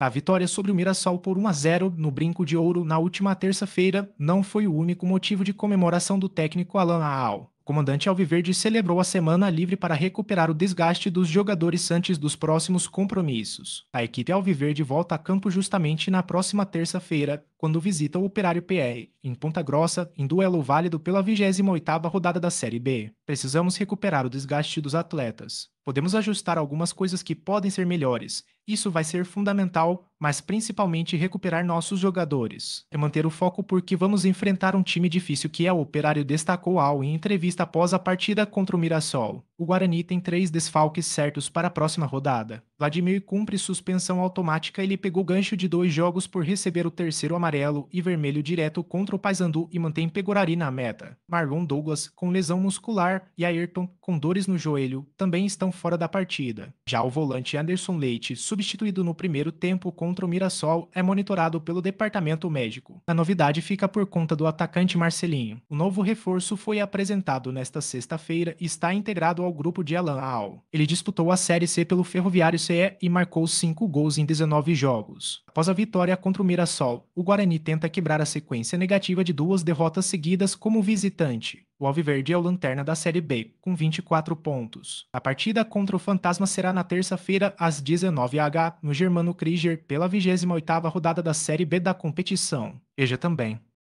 A vitória sobre o Mirassol por 1 a 0 no Brinco de Ouro na última terça-feira não foi o único motivo de comemoração do técnico Alan Al. O comandante Alviverde celebrou a semana livre para recuperar o desgaste dos jogadores antes dos próximos compromissos. A equipe Alviverde volta a campo justamente na próxima terça-feira, quando visita o Operário PR, em Ponta Grossa, em duelo válido pela 28ª rodada da Série B. Precisamos recuperar o desgaste dos atletas. Podemos ajustar algumas coisas que podem ser melhores. Isso vai ser fundamental, mas principalmente recuperar nossos jogadores. É manter o foco porque vamos enfrentar um time difícil que é o Operário destacou ao em entrevista após a partida contra o Mirassol. O Guarani tem três desfalques certos para a próxima rodada. Vladimir cumpre suspensão automática e ele pegou gancho de dois jogos por receber o terceiro amarelo e vermelho direto contra o Paysandu e mantém Pegorari na meta. Marlon Douglas, com lesão muscular, e Ayrton, com dores no joelho, também estão fora da partida. Já o volante Anderson Leite, substituído no primeiro tempo contra o Mirassol, é monitorado pelo departamento médico. A novidade fica por conta do atacante Marcelinho. O novo reforço foi apresentado nesta sexta-feira e está integrado ao ao grupo de Alan Al. Ele disputou a Série C pelo Ferroviário CE e marcou 5 gols em 19 jogos. Após a vitória contra o Mirassol, o Guarani tenta quebrar a sequência negativa de duas derrotas seguidas como visitante. O Alviverde é o lanterna da Série B, com 24 pontos. A partida contra o Fantasma será na terça-feira, às 19h, no Germano Krieger, pela 28ª rodada da Série B da competição. Veja também.